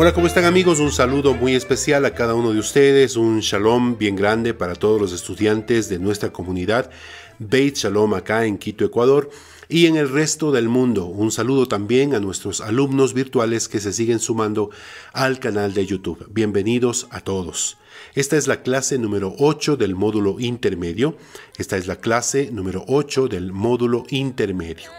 Hola, ¿cómo están amigos? Un saludo muy especial a cada uno de ustedes, un shalom bien grande para todos los estudiantes de nuestra comunidad Beit Shalom acá en Quito, Ecuador y en el resto del mundo. Un saludo también a nuestros alumnos virtuales que se siguen sumando al canal de YouTube. Bienvenidos a todos. Esta es la clase número 8 del módulo intermedio. Esta es la clase número 8 del módulo intermedio.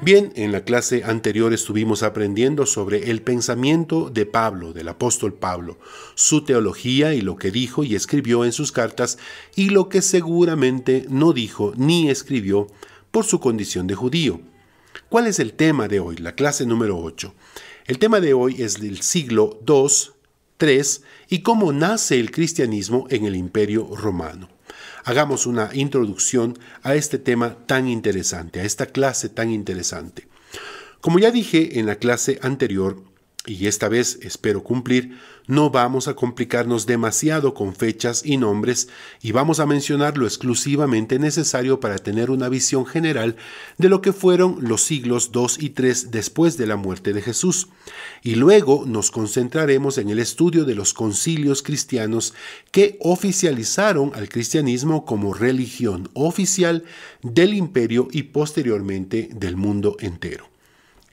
Bien, en la clase anterior estuvimos aprendiendo sobre el pensamiento de Pablo, del apóstol Pablo, su teología y lo que dijo y escribió en sus cartas y lo que seguramente no dijo ni escribió por su condición de judío. ¿Cuál es el tema de hoy? La clase número 8. El tema de hoy es del siglo II, III y cómo nace el cristianismo en el imperio romano hagamos una introducción a este tema tan interesante, a esta clase tan interesante. Como ya dije en la clase anterior, y esta vez espero cumplir, no vamos a complicarnos demasiado con fechas y nombres y vamos a mencionar lo exclusivamente necesario para tener una visión general de lo que fueron los siglos 2 y 3 después de la muerte de Jesús. Y luego nos concentraremos en el estudio de los concilios cristianos que oficializaron al cristianismo como religión oficial del imperio y posteriormente del mundo entero.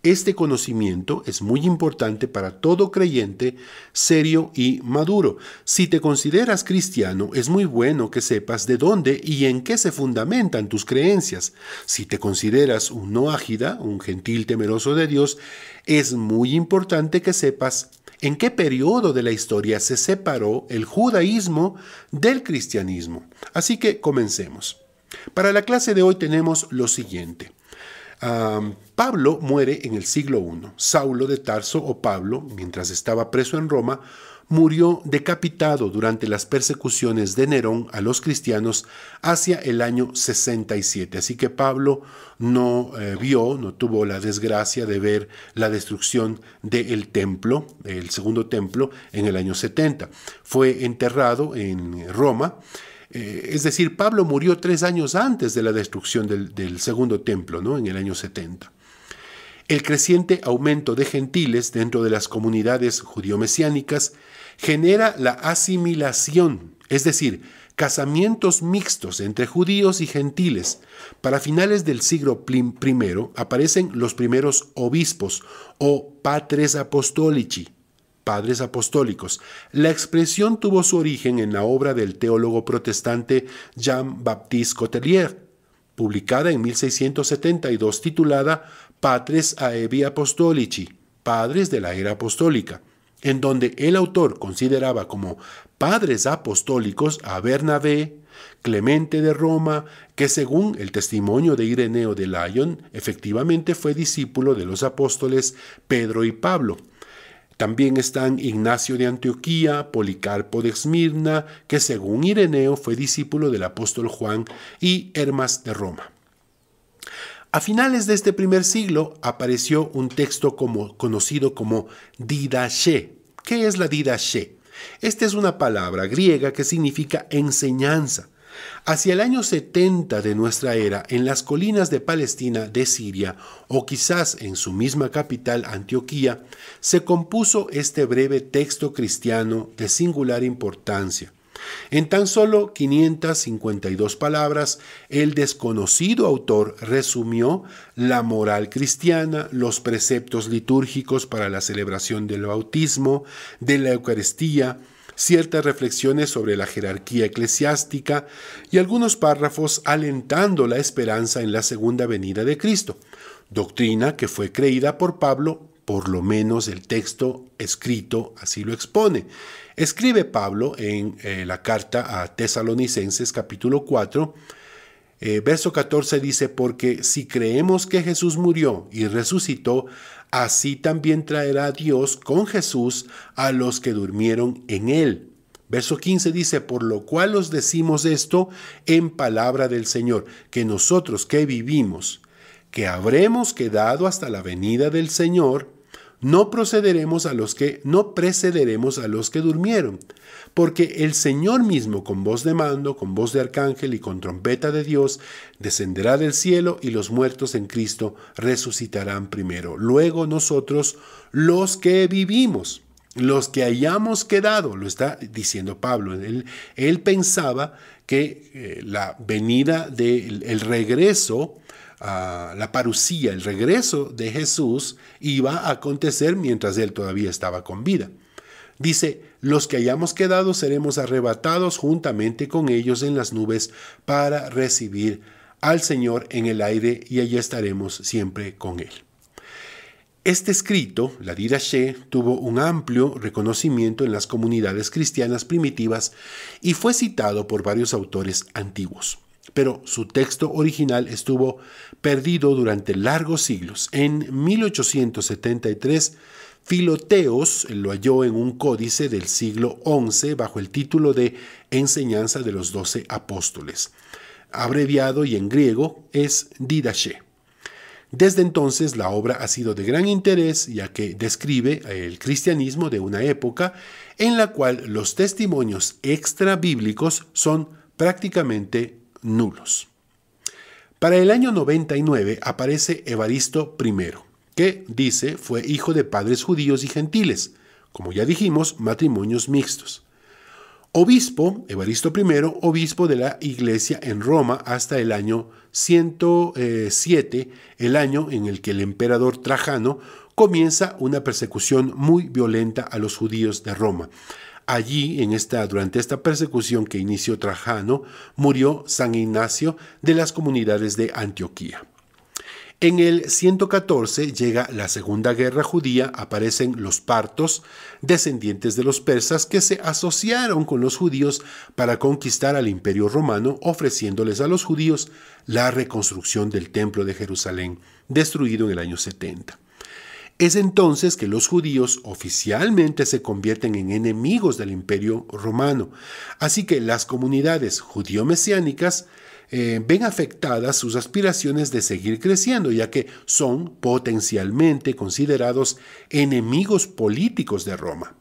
Este conocimiento es muy importante para todo creyente serio y maduro. Si te consideras cristiano, es muy bueno que sepas de dónde y en qué se fundamentan tus creencias. Si te consideras un no ágida, un gentil temeroso de Dios, es muy importante que sepas en qué periodo de la historia se separó el judaísmo del cristianismo. Así que comencemos. Para la clase de hoy tenemos lo siguiente. Pablo muere en el siglo I. Saulo de Tarso o Pablo, mientras estaba preso en Roma, murió decapitado durante las persecuciones de Nerón a los cristianos hacia el año 67. Así que Pablo no eh, vio, no tuvo la desgracia de ver la destrucción del templo, el segundo templo, en el año 70. Fue enterrado en Roma eh, es decir, Pablo murió tres años antes de la destrucción del, segundo templo, ¿no? en el año 70. El creciente aumento de gentiles dentro de las comunidades judío-mesiánicas genera la asimilación, es decir, casamientos mixtos entre judíos y gentiles. Para finales del siglo I aparecen los primeros obispos o patres apostolici, padres apostólicos. La expresión tuvo su origen en la obra del teólogo protestante Jean-Baptiste Cotelier, publicada en 1672 titulada Patres Aevi Apostolici, Padres de la Era Apostólica, en donde el autor consideraba como padres apostólicos a Bernabé, Clemente de Roma, que según el testimonio de Ireneo de Lyon, efectivamente fue discípulo de los apóstoles Pedro y Pablo, también están Ignacio de Antioquía, Policarpo de Esmirna, que según Ireneo fue discípulo del apóstol Juan, y Hermas de Roma. A finales de este primer siglo apareció un texto como, conocido como Didache. ¿Qué es la Didache? Esta es una palabra griega que significa enseñanza. Hacia el año 70 de nuestra era, en las colinas de Palestina, de Siria, o quizás en su misma capital, Antioquía, se compuso este breve texto cristiano de singular importancia. En tan solo 552 palabras, el desconocido autor resumió la moral cristiana, los preceptos litúrgicos para la celebración del bautismo, de la Eucaristía, ciertas reflexiones sobre la jerarquía eclesiástica y algunos párrafos alentando la esperanza en la segunda venida de Cristo, doctrina que fue creída por Pablo, por lo menos el texto escrito así lo expone. Escribe Pablo en eh, la carta a Tesalonicenses capítulo 4, eh, verso 14 dice, porque si creemos que Jesús murió y resucitó, así también traerá Dios con Jesús a los que durmieron en él. Verso 15 dice, por lo cual os decimos esto en palabra del Señor, que nosotros que vivimos, que habremos quedado hasta la venida del Señor, no procederemos a los que no precederemos a los que durmieron, porque el Señor mismo con voz de mando, con voz de arcángel y con trompeta de Dios descenderá del cielo y los muertos en Cristo resucitarán primero. Luego nosotros los que vivimos, los que hayamos quedado, lo está diciendo Pablo, él, él pensaba que eh, la venida del el regreso la parucía, el regreso de Jesús, iba a acontecer mientras él todavía estaba con vida. Dice, los que hayamos quedado seremos arrebatados juntamente con ellos en las nubes para recibir al Señor en el aire y allí estaremos siempre con Él. Este escrito, la She, tuvo un amplio reconocimiento en las comunidades cristianas primitivas y fue citado por varios autores antiguos pero su texto original estuvo perdido durante largos siglos. En 1873, Filoteos lo halló en un códice del siglo XI bajo el título de Enseñanza de los Doce Apóstoles. Abreviado y en griego es Didache. Desde entonces la obra ha sido de gran interés ya que describe el cristianismo de una época en la cual los testimonios extra bíblicos son prácticamente nulos. Para el año 99 aparece Evaristo I, que, dice, fue hijo de padres judíos y gentiles, como ya dijimos, matrimonios mixtos. Obispo, Evaristo I, obispo de la iglesia en Roma hasta el año 107, eh, el año en el que el emperador Trajano comienza una persecución muy violenta a los judíos de Roma, Allí, en esta, durante esta persecución que inició Trajano, murió San Ignacio de las comunidades de Antioquía. En el 114 llega la Segunda Guerra Judía, aparecen los partos, descendientes de los persas que se asociaron con los judíos para conquistar al Imperio Romano, ofreciéndoles a los judíos la reconstrucción del Templo de Jerusalén, destruido en el año 70. Es entonces que los judíos oficialmente se convierten en enemigos del imperio romano, así que las comunidades judío-mesiánicas eh, ven afectadas sus aspiraciones de seguir creciendo, ya que son potencialmente considerados enemigos políticos de Roma.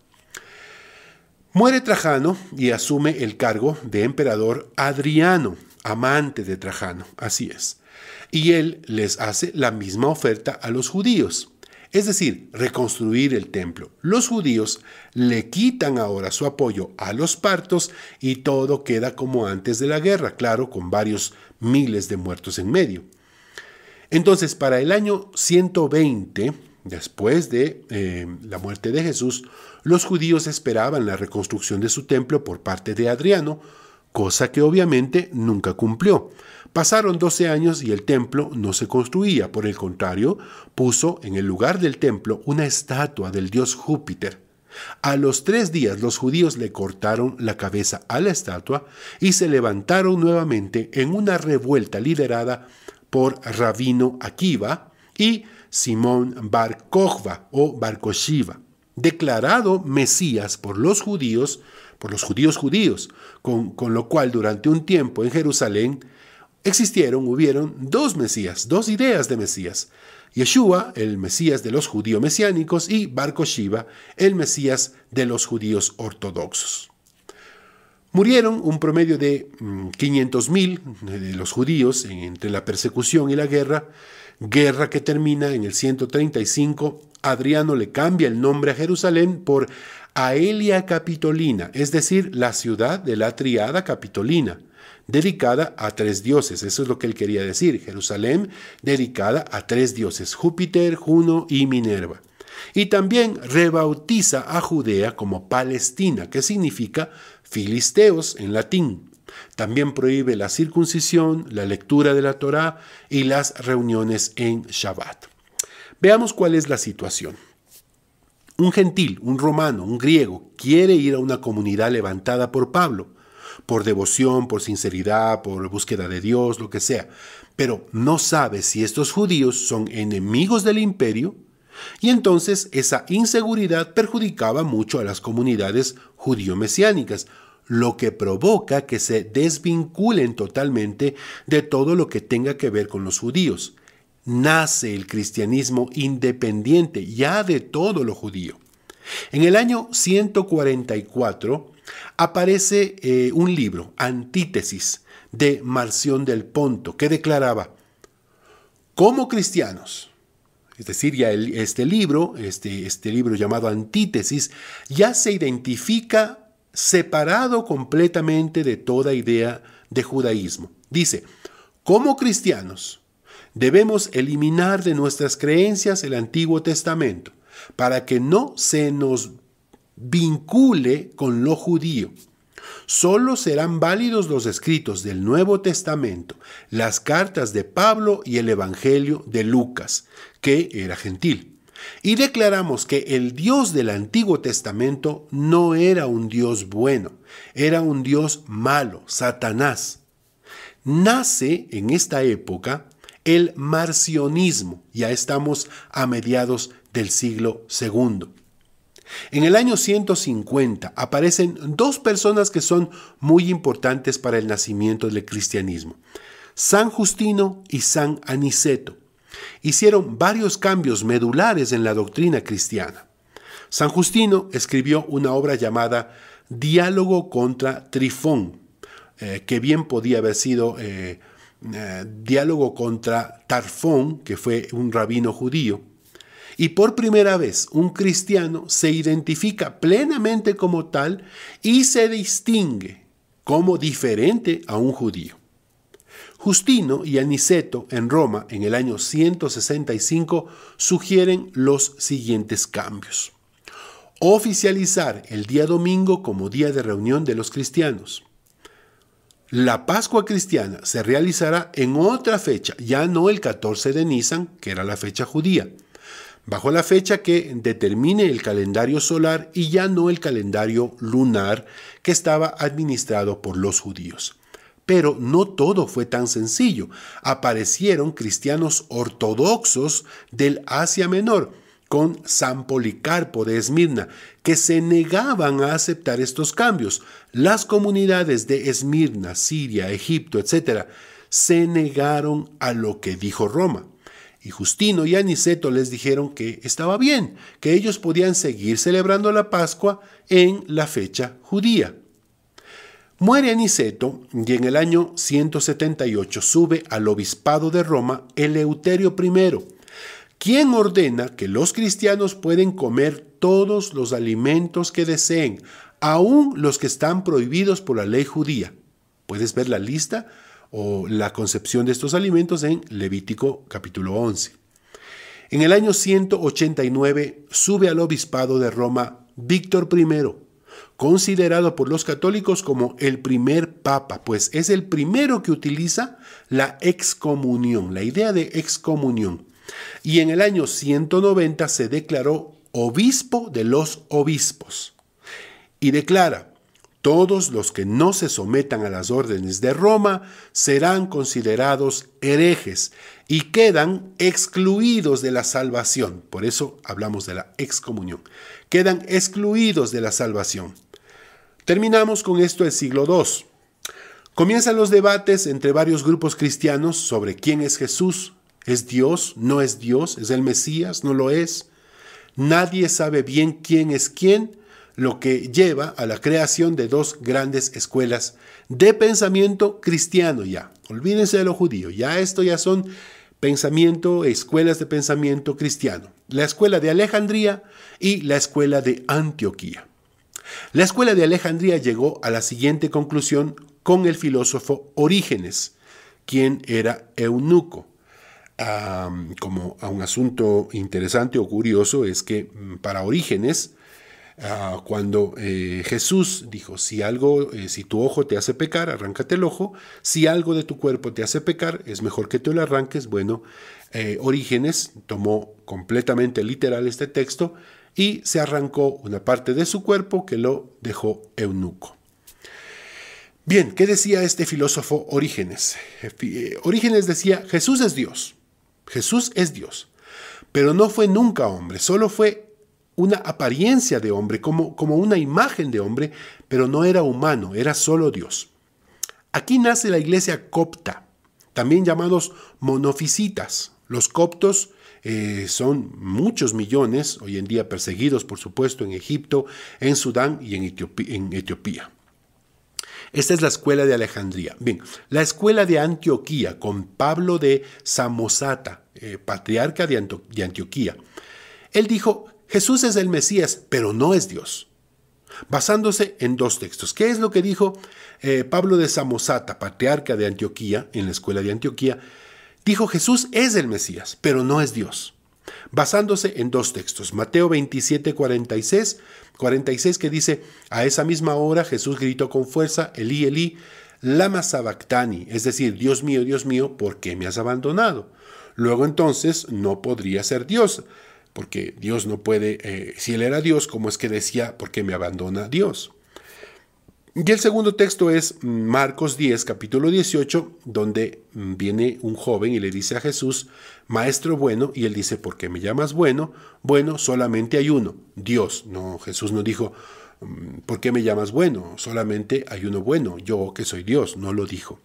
Muere Trajano y asume el cargo de emperador Adriano, amante de Trajano, así es. Y él les hace la misma oferta a los judíos. Es decir, reconstruir el templo. Los judíos le quitan ahora su apoyo a los partos y todo queda como antes de la guerra, claro, con varios miles de muertos en medio. Entonces, para el año 120, después de eh, la muerte de Jesús, los judíos esperaban la reconstrucción de su templo por parte de Adriano, cosa que obviamente nunca cumplió. Pasaron 12 años y el templo no se construía, por el contrario, puso en el lugar del templo una estatua del dios Júpiter. A los tres días los judíos le cortaron la cabeza a la estatua y se levantaron nuevamente en una revuelta liderada por Rabino Akiva y Simón Bar Kochba o Bar Declarado Mesías por los judíos, por los judíos judíos, con, lo cual durante un tiempo en Jerusalén existieron, hubieron dos Mesías, dos ideas de Mesías. Yeshua, el Mesías de los judíos mesiánicos, y Bar Shiva, el Mesías de los judíos ortodoxos. Murieron un promedio de 500.000 mm, eh, de los judíos entre la persecución y la guerra, guerra que termina en el 135 Adriano le cambia el nombre a Jerusalén por Aelia Capitolina, es decir, la ciudad de la triada capitolina, dedicada a tres dioses. Eso es lo que él quería decir. Jerusalén dedicada a tres dioses, Júpiter, Juno y Minerva. Y también rebautiza a Judea como Palestina, que significa filisteos en latín. También prohíbe la circuncisión, la lectura de la Torá y las reuniones en Shabbat. Veamos cuál es la situación. Un gentil, un romano, un griego, quiere ir a una comunidad levantada por Pablo, por devoción, por sinceridad, por búsqueda de Dios, lo que sea, pero no sabe si estos judíos son enemigos del imperio, y entonces esa inseguridad perjudicaba mucho a las comunidades judío-mesiánicas, lo que provoca que se desvinculen totalmente de todo lo que tenga que ver con los judíos nace el cristianismo independiente ya de todo lo judío. En el año 144 aparece eh, un libro, Antítesis, de Marción del Ponto, que declaraba, como cristianos, es decir, ya este libro, este, este libro llamado Antítesis, ya se identifica separado completamente de toda idea de judaísmo. Dice, como cristianos, Debemos eliminar de nuestras creencias el Antiguo Testamento para que no se nos vincule con lo judío. Solo serán válidos los escritos del Nuevo Testamento, las cartas de Pablo y el Evangelio de Lucas, que era gentil. Y declaramos que el Dios del Antiguo Testamento no era un Dios bueno, era un Dios malo, Satanás. Nace en esta época el marcionismo. Ya estamos a mediados del siglo II. En el año 150 aparecen dos personas que son muy importantes para el nacimiento del cristianismo, San Justino y San Aniceto. Hicieron varios cambios medulares en la doctrina cristiana. San Justino escribió una obra llamada Diálogo contra Trifón, eh, que bien podía haber sido eh, eh, diálogo contra Tarfón, que fue un rabino judío, y por primera vez un cristiano se identifica plenamente como tal y se distingue como diferente a un judío. Justino y Aniceto en Roma en el año 165 sugieren los siguientes cambios. Oficializar el día domingo como día de reunión de los cristianos la Pascua cristiana se realizará en otra fecha, ya no el 14 de Nisan, que era la fecha judía, bajo la fecha que determine el calendario solar y ya no el calendario lunar que estaba administrado por los judíos. Pero no todo fue tan sencillo. Aparecieron cristianos ortodoxos del Asia Menor, con San Policarpo de Esmirna, que se negaban a aceptar estos cambios. Las comunidades de Esmirna, Siria, Egipto, etc., se negaron a lo que dijo Roma. Y Justino y Aniceto les dijeron que estaba bien, que ellos podían seguir celebrando la Pascua en la fecha judía. Muere Aniceto y en el año 178 sube al obispado de Roma Eleuterio I, ¿Quién ordena que los cristianos pueden comer todos los alimentos que deseen, aun los que están prohibidos por la ley judía? Puedes ver la lista o la concepción de estos alimentos en Levítico capítulo 11. En el año 189 sube al obispado de Roma Víctor I, considerado por los católicos como el primer papa, pues es el primero que utiliza la excomunión, la idea de excomunión y en el año 190 se declaró obispo de los obispos y declara, todos los que no se sometan a las órdenes de Roma serán considerados herejes y quedan excluidos de la salvación. Por eso hablamos de la excomunión. Quedan excluidos de la salvación. Terminamos con esto el siglo II. Comienzan los debates entre varios grupos cristianos sobre quién es Jesús, ¿Es Dios? ¿No es Dios? ¿Es el Mesías? ¿No lo es? Nadie sabe bien quién es quién, lo que lleva a la creación de dos grandes escuelas de pensamiento cristiano ya. Olvídense de lo judío, ya esto ya son pensamiento, escuelas de pensamiento cristiano. La escuela de Alejandría y la escuela de Antioquía. La escuela de Alejandría llegó a la siguiente conclusión con el filósofo Orígenes, quien era eunuco como a un asunto interesante o curioso es que mm, para Orígenes, ah, cuando eh, Jesús dijo, si algo, eh, si tu ojo te hace pecar, arráncate el ojo, si algo de tu cuerpo te hace pecar, es mejor que te lo arranques. Bueno, eh, Orígenes tomó completamente literal este texto y se arrancó una parte de su cuerpo que lo dejó eunuco. Bien, ¿qué decía este filósofo Orígenes? Orígenes decía, Jesús es Dios. Jesús es Dios, pero no fue nunca hombre, solo fue una apariencia de hombre, como, una imagen de hombre, pero no era humano, era solo Dios. Aquí nace la iglesia copta, también llamados monofisitas. Los coptos eh, son muchos millones, hoy en día perseguidos por supuesto en Egipto, en Sudán y En Etiopía. Esta es la escuela de Alejandría. Bien, la escuela de Antioquía con Pablo de Samosata, eh, patriarca de, Antioquía. Él dijo, Jesús es el Mesías, pero no es Dios basándose en dos textos. ¿Qué es lo que dijo eh, Pablo de Samosata, patriarca de Antioquía, en la escuela de Antioquía? Dijo Jesús es el Mesías, pero no es Dios basándose en dos textos, Mateo 27, 46, que dice, a esa misma hora Jesús gritó con fuerza, Elí, Elí, lama sabactani, es decir, Dios mío, Dios mío, ¿por qué me has abandonado? Luego entonces no podría ser Dios, porque Dios no puede, eh, si él era Dios, ¿cómo es que decía, ¿por qué me abandona Dios? Y el segundo texto es Marcos 10, capítulo 18, donde viene un joven y le dice a Jesús, Maestro bueno, y él dice, ¿por qué me llamas bueno? Bueno, solamente hay uno, Dios. No, Jesús no dijo, mm, ¿por qué me llamas bueno? Solamente hay uno bueno, yo que soy Dios, no lo dijo.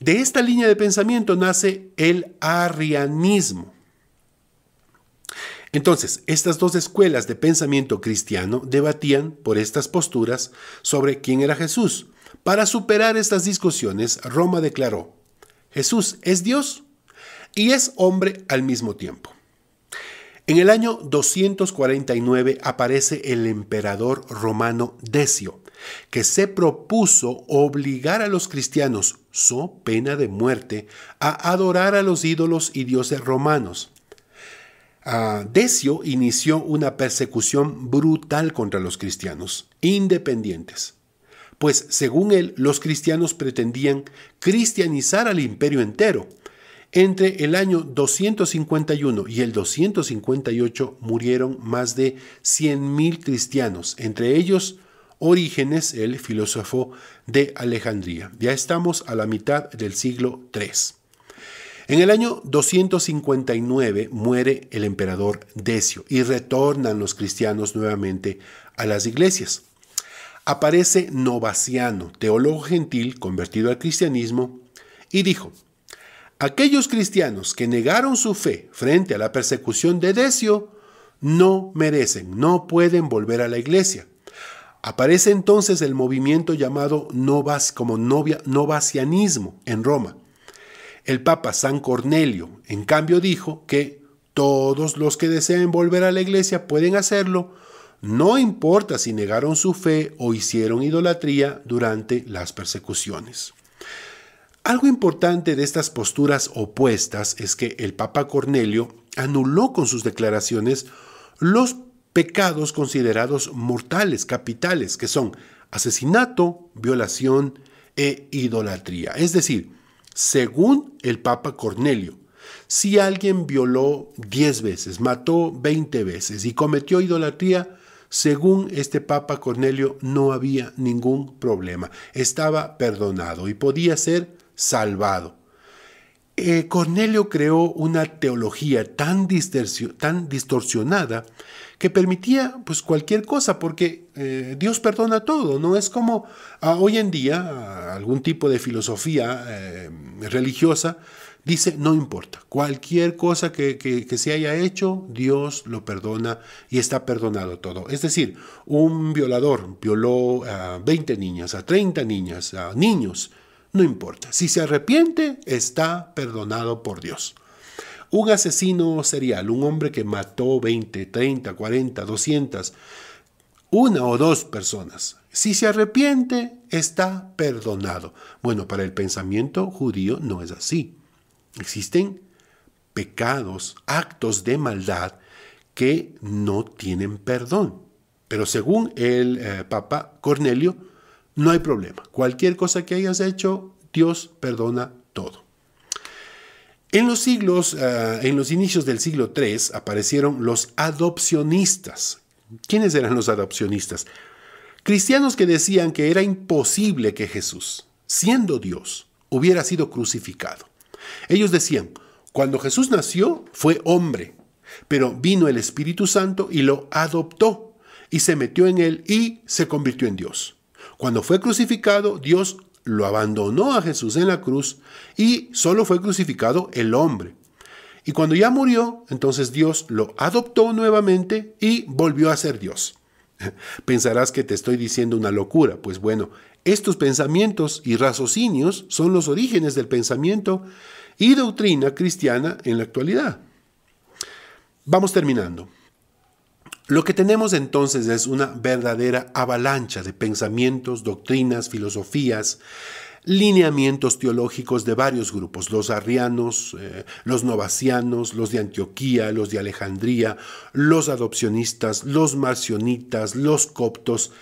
De esta línea de pensamiento nace el arrianismo. Entonces, estas dos escuelas de pensamiento cristiano debatían por estas posturas sobre quién era Jesús. Para superar estas discusiones, Roma declaró, Jesús es Dios y es hombre al mismo tiempo. En el año 249 aparece el emperador romano Decio, que se propuso obligar a los cristianos, so pena de muerte, a adorar a los ídolos y dioses romanos. Ah, Decio inició una persecución brutal contra los cristianos, independientes, pues según él los cristianos pretendían cristianizar al imperio entero. Entre el año 251 y el 258 murieron más de 100.000 cristianos, entre ellos Orígenes, el filósofo de Alejandría. Ya estamos a la mitad del siglo III. En el año 259 muere el emperador Decio y retornan los cristianos nuevamente a las iglesias. Aparece Novaciano, teólogo gentil convertido al cristianismo, y dijo, aquellos cristianos que negaron su fe frente a la persecución de Decio no merecen, no pueden volver a la iglesia. Aparece entonces el movimiento llamado novas, como novia, novacianismo en Roma, el Papa San Cornelio, en cambio, dijo que todos los que deseen volver a la iglesia pueden hacerlo, no importa si negaron su fe o hicieron idolatría durante las persecuciones. Algo importante de estas posturas opuestas es que el Papa Cornelio anuló con sus declaraciones los pecados considerados mortales, capitales, que son asesinato, violación e idolatría. Es decir, según el Papa Cornelio. Si alguien violó 10 veces, mató 20 veces y cometió idolatría, según este Papa Cornelio no había ningún problema. Estaba perdonado y podía ser salvado. Eh, Cornelio creó una teología tan, distorsionada que permitía pues cualquier cosa, porque eh, Dios perdona todo, no es como ah, hoy en día ah, algún tipo de filosofía eh, religiosa dice, no importa, cualquier cosa que, que, se haya hecho, Dios lo perdona y está perdonado todo. Es decir, un violador violó a 20 niñas, a 30 niñas, a niños, no importa. Si se arrepiente, está perdonado por Dios. Un asesino serial, un hombre que mató 20, 30, 40, 200, una o dos personas. Si se arrepiente, está perdonado. Bueno, para el pensamiento judío no es así. Existen pecados, actos de maldad que no tienen perdón. Pero según el eh, Papa Cornelio, no hay problema. Cualquier cosa que hayas hecho, Dios perdona en los, siglos, ah, en los inicios del siglo III aparecieron los adopcionistas. ¿Quiénes eran los adopcionistas? Cristianos que decían que era imposible que Jesús, siendo Dios, hubiera sido crucificado. Ellos decían, cuando Jesús nació fue hombre, pero vino el Espíritu Santo y lo adoptó y se metió en él y se convirtió en Dios. Cuando fue crucificado, Dios lo abandonó a Jesús en la cruz y solo fue crucificado el hombre. Y cuando ya murió, entonces Dios lo adoptó nuevamente y volvió a ser Dios. Pensarás que te estoy diciendo una locura. Pues bueno, estos pensamientos y raciocinios son los orígenes del pensamiento y doctrina cristiana en la actualidad. Vamos terminando. Lo que tenemos entonces es una verdadera avalancha de pensamientos, doctrinas, filosofías, lineamientos teológicos de varios grupos, los arrianos, eh, los novacianos, los de Antioquía, los de Alejandría, los adopcionistas, los marcionitas, los coptos,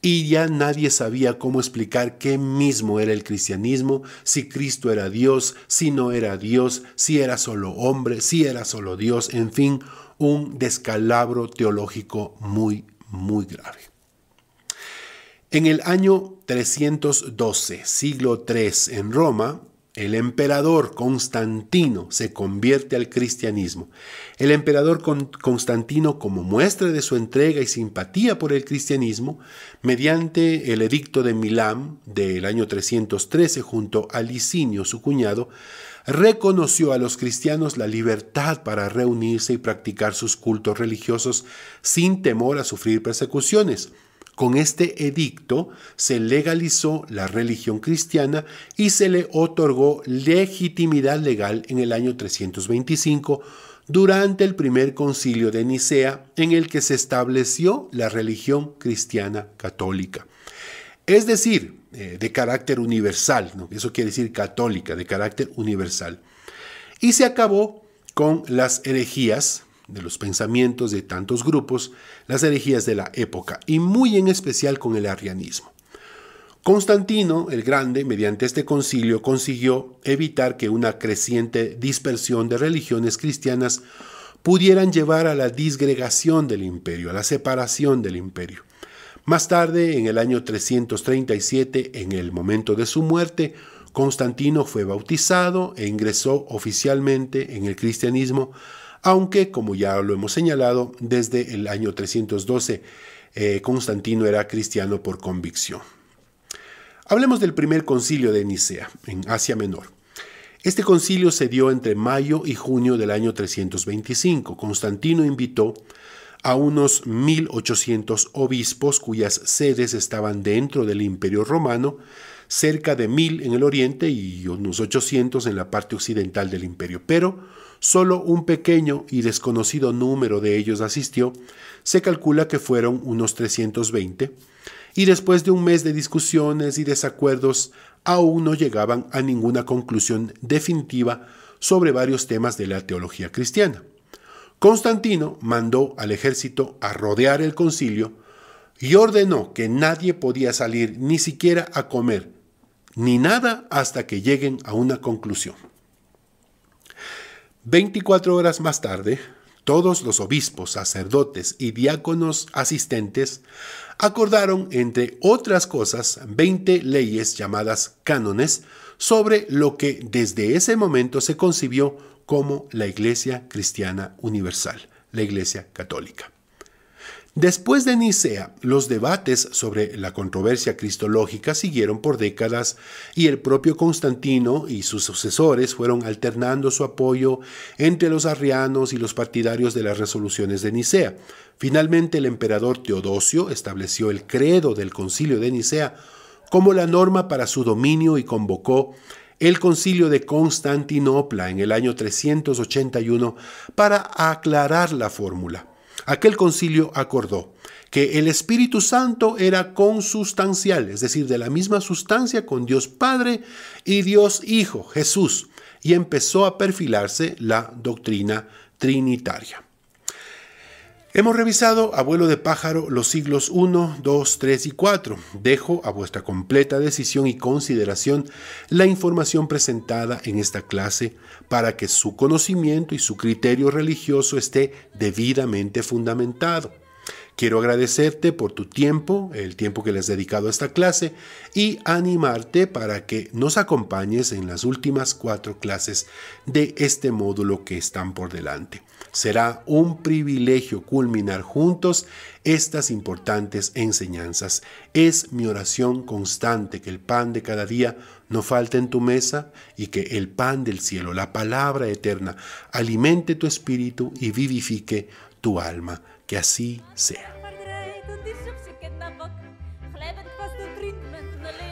y ya nadie sabía cómo explicar qué mismo era el cristianismo, si Cristo era Dios, si no era Dios, si era solo hombre, si era solo Dios, en fin, un descalabro teológico muy, muy grave. En el año 312, siglo III, en Roma, el emperador Constantino se convierte al cristianismo. El emperador Constantino, como muestra de su entrega y simpatía por el cristianismo, mediante el edicto de Milán del año 313 junto a Licinio, su cuñado, reconoció a los cristianos la libertad para reunirse y practicar sus cultos religiosos sin temor a sufrir persecuciones con este edicto se legalizó la religión cristiana y se le otorgó legitimidad legal en el año 325 durante el primer concilio de Nicea en el que se estableció la religión cristiana católica. Es decir, eh, de carácter universal, eso quiere decir católica, de carácter universal. Y se acabó con las herejías, de los pensamientos de tantos grupos, las herejías de la época, y muy en especial con el arrianismo. Constantino el Grande, mediante este concilio, consiguió evitar que una creciente dispersión de religiones cristianas pudieran llevar a la disgregación del imperio, a la separación del imperio. Más tarde, en el año 337, en el momento de su muerte, Constantino fue bautizado e ingresó oficialmente en el cristianismo aunque, como ya lo hemos señalado, desde el año 312 eh, Constantino era cristiano por convicción. Hablemos del primer concilio de Nicea, en Asia Menor. Este concilio se dio entre mayo y junio del año 325. Constantino invitó a unos 1800 obispos cuyas sedes estaban dentro del imperio romano cerca de mil en el oriente y unos 800 en la parte occidental del imperio, pero solo un pequeño y desconocido número de ellos asistió, se calcula que fueron unos 320, y después de un mes de discusiones y desacuerdos aún no llegaban a ninguna conclusión definitiva sobre varios temas de la teología cristiana. Constantino mandó al ejército a rodear el concilio y ordenó que nadie podía salir ni siquiera a comer ni nada hasta que lleguen a una conclusión. 24 horas más tarde, todos los obispos, sacerdotes y diáconos asistentes acordaron, entre otras cosas, 20 leyes llamadas cánones sobre lo que desde ese momento se concibió como la Iglesia Cristiana Universal, la Iglesia Católica. Después de Nicea, los debates sobre la controversia cristológica siguieron por décadas y el propio Constantino y sus sucesores fueron alternando su apoyo entre los arrianos y los partidarios de las resoluciones de Nicea. Finalmente, el emperador Teodosio estableció el credo del concilio de Nicea como la norma para su dominio y convocó el concilio de Constantinopla en el año 381 para aclarar la fórmula. Aquel concilio acordó que el Espíritu Santo era consustancial, es decir, de la misma sustancia con Dios Padre y Dios Hijo, Jesús, y empezó a perfilarse la doctrina trinitaria. Hemos revisado Abuelo de Pájaro los siglos 1, 2, 3 y 4. Dejo a vuestra completa decisión y consideración la información presentada en esta clase para que su conocimiento y su criterio religioso esté debidamente fundamentado. Quiero agradecerte por tu tiempo, el tiempo que le has dedicado a esta clase y animarte para que nos acompañes en las últimas cuatro clases de este módulo que están por delante. Será un privilegio culminar juntos estas importantes enseñanzas. Es mi oración constante que el pan de cada día no falte en tu mesa y que el pan del cielo, la palabra eterna, alimente tu espíritu y vivifique tu alma. Que así sea.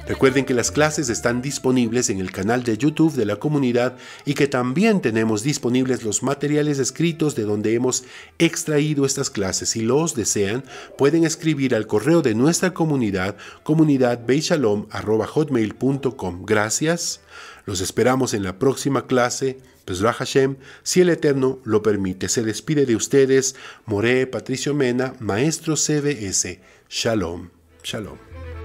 Recuerden que las clases están disponibles en el canal de YouTube de la comunidad y que también tenemos disponibles los materiales escritos de donde hemos extraído estas clases. Si los desean, pueden escribir al correo de nuestra comunidad comunidadbeishalom.com. Gracias. Los esperamos en la próxima clase. Pesra Hashem, si el Eterno lo permite. Se despide de ustedes, More Patricio Mena, maestro CBS. Shalom, shalom.